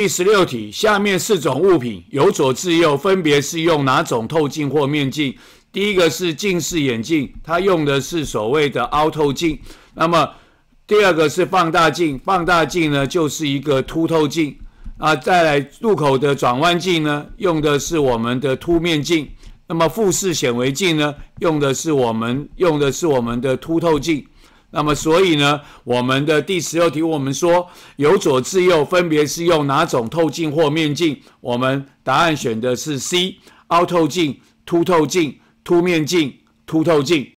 第十六题，下面四种物品由左至右分别是用哪种透镜或面镜？第一个是近视眼镜，它用的是所谓的凹透镜。那么第二个是放大镜，放大镜呢就是一个凸透镜。啊，再来入口的转弯镜呢，用的是我们的凸面镜。那么复式显微镜呢，用的是我们用的是我们的凸透镜。那么，所以呢，我们的第十六题，我们说由左至右分别是用哪种透镜或面镜？我们答案选的是 C，凹透镜、凸透镜、凸面镜、凸透镜。